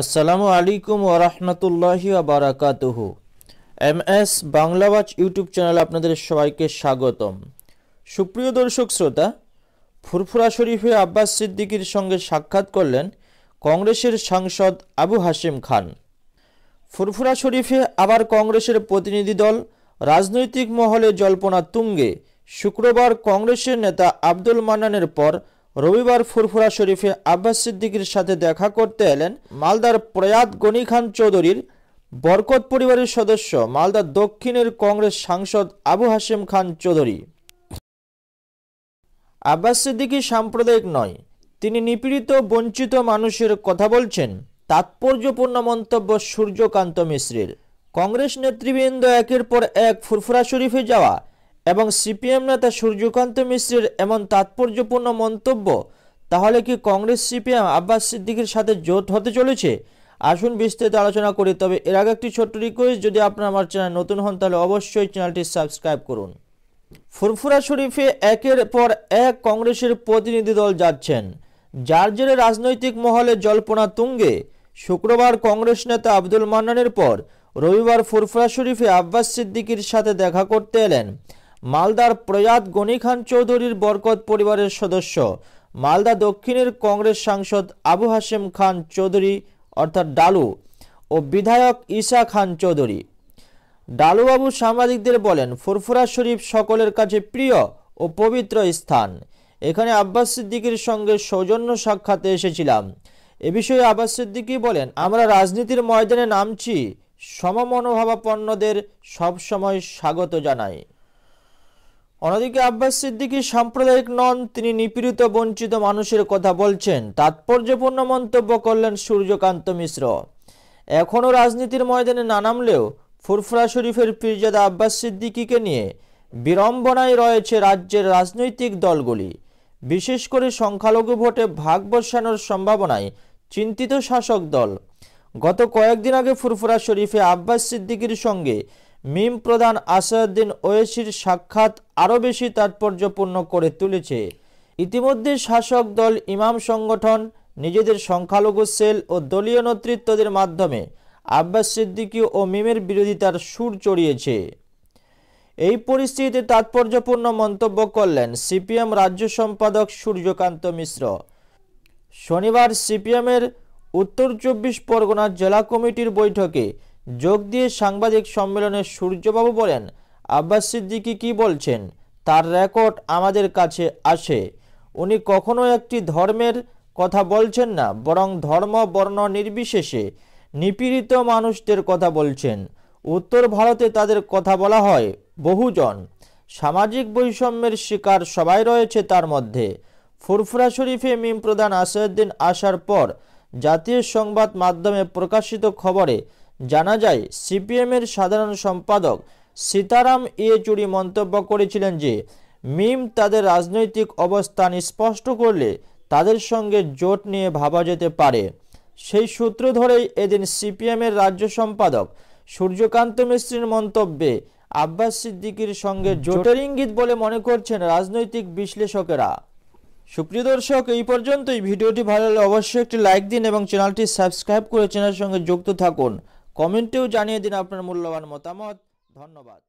আসসালামু আলাইকুম ওরহমতুল্লাহি বারাকাতুহু এম এস বাংলাবাজ ইউটিউব চ্যানেলে আপনাদের সবাইকে স্বাগতম সুপ্রিয় দর্শক শ্রোতা ফুরফুরা শরীফে আব্বাস সিদ্দিকির সঙ্গে সাক্ষাৎ করলেন কংগ্রেসের সাংসদ আবু হাসিম খান ফুরফুরা শরীফে আবার কংগ্রেসের প্রতিনিধি দল রাজনৈতিক মহলে জল্পনা তুঙ্গে শুক্রবার কংগ্রেসের নেতা আব্দুল মান্নানের পর রবিবার ফুরফুরা শরীফে আব্বাস সিদ্দিকির সাথে দেখা করতে এলেন মালদার প্রয়াত গনি খান চৌধুরীর বরকত পরিবারের সদস্য মালদা দক্ষিণের কংগ্রেস সাংসদ আবু হাসিম খান চৌধুরী আব্বাস সিদ্দিকী সাম্প্রদায়িক নয় তিনি নিপীড়িত বঞ্চিত মানুষের কথা বলছেন তাৎপর্যপূর্ণ মন্তব্য সূর্যকান্ত মিশ্রের কংগ্রেস নেতৃবৃন্দ একের পর এক ফুরফুরা শরীফে যাওয়া এবং সিপিএম নেতা সূর্যকান্ত মিশ্রের এমন তাৎপর্যপূর্ণ মন্তব্য তাহলে কি কংগ্রেস সিপিএম আব্বাস সিদ্দিকির সাথে জোট হতে চলেছে আসুন বিস্তারিত আলোচনা করি তবে এর আগে একটি ছোট্ট রিকোয়েস্ট যদি আপনার আমার চ্যানেল নতুন হন তাহলে অবশ্যই চ্যানেলটি সাবস্ক্রাইব করুন ফুরফুরা শরীফে একের পর এক কংগ্রেসের প্রতিনিধি দল যাচ্ছেন যার জেরে রাজনৈতিক মহলে জল্পনা তুঙ্গে শুক্রবার কংগ্রেস নেতা আব্দুল মান্নানের পর রবিবার ফুরফুরা শরীফে আব্বাস সিদ্দিকির সাথে দেখা করতে এলেন মালদার প্রয়াত গনি খান চৌধুরীর বরকত পরিবারের সদস্য মালদা দক্ষিণের কংগ্রেস সাংসদ আবু হাশেম খান চৌধুরী অর্থাৎ ডালু ও বিধায়ক ঈশা খান চৌধুরী ডালুবাবু সাংবাদিকদের বলেন ফুরফুরা শরীফ সকলের কাছে প্রিয় ও পবিত্র স্থান এখানে আব্বাস সিদ্দিকির সঙ্গে সৌজন্য সাক্ষাতে এসেছিলাম এ বিষয়ে আব্বাস সিদ্দিকি বলেন আমরা রাজনীতির ময়দানে নামছি সমমনোভাবাপন্নদের সবসময় স্বাগত জানাই অন্যদিকে আব্বাস সিদ্দিকী সাম্প্রদায়িক নন তিনি নিপীড়িত বঞ্চিত মানুষের কথা বলছেন তাৎপর্যপূর্ণ মন্তব্য করলেন সূর্যকান্ত মিশ্র এখনও রাজনীতির ময়দানে না নামলেও ফুরফুরা শরীফের পীরজাদা আব্বাস সিদ্দিকীকে নিয়ে বিড়ম্বনায় রয়েছে রাজ্যের রাজনৈতিক দলগুলি বিশেষ করে সংখ্যালঘু ভোটে ভাগ বসানোর সম্ভাবনায় চিন্তিত শাসক দল গত কয়েকদিন আগে ফুরফুরা শরীফে আব্বাস সিদ্দিকির সঙ্গে মিম প্রধান আসাদুদ্দিন ওয়েসির সাক্ষাৎ আরও বেশি তাৎপর্যপূর্ণ করে তুলেছে ইতিমধ্যে শাসক দল ইমাম সংগঠন নিজেদের সংখ্যালঘু সেল ও দলীয় নেতৃত্বদের মাধ্যমে আব্বাস সিদ্দিকী ও মিমের বিরোধিতার সুর চড়িয়েছে এই পরিস্থিতিতে তাৎপর্যপূর্ণ মন্তব্য করলেন সিপিএম রাজ্য সম্পাদক সূর্যকান্ত মিশ্র শনিবার সিপিএমের উত্তর চব্বিশ পরগনার জেলা কমিটির বৈঠকে যোগ দিয়ে সাংবাদিক সম্মেলনে সূর্যবাবু বলেন আব্বাস সিদ্দিকি কি বলছেন তার রেকর্ড আমাদের কাছে আসে উনি কখনো একটি ধর্মের কথা বলছেন না বরং ধর্ম বর্ণ নির্বিশেষে নিপীড়িত মানুষদের কথা বলছেন উত্তর ভারতে তাদের কথা বলা হয় বহুজন সামাজিক বৈষম্যের শিকার সবাই রয়েছে তার মধ্যে ফুরফুরা শরীফে মিম প্রধান আসাদুদ্দিন আসার পর জাতীয় সংবাদ মাধ্যমে প্রকাশিত খবরে জানা যায় সিপিএমের সাধারণ সম্পাদক সীতারাম ইয়েচুরি মন্তব্য করেছিলেন যে মিম তাদের রাজনৈতিক অবস্থান স্পষ্ট করলে তাদের সঙ্গে জোট নিয়ে ভাবা যেতে পারে সেই সূত্র ধরেই এদিন সিপিএমের রাজ্য সম্পাদক সূর্যকান্ত মিস্ত্রির মন্তব্যে আব্বাস সিদ্দিকির সঙ্গে জোটের ইঙ্গিত বলে মনে করছেন রাজনৈতিক বিশ্লেষকেরা সুপ্রিয় দর্শক এই পর্যন্তই ভিডিওটি ভালো লাগলে অবশ্যই একটি লাইক দিন এবং চ্যানেলটি সাবস্ক্রাইব করে চ্যানেলের সঙ্গে যুক্ত থাকুন কমেন্টেও জানিয়ে দিন আপনার মূল্যবান মতামত ধন্যবাদ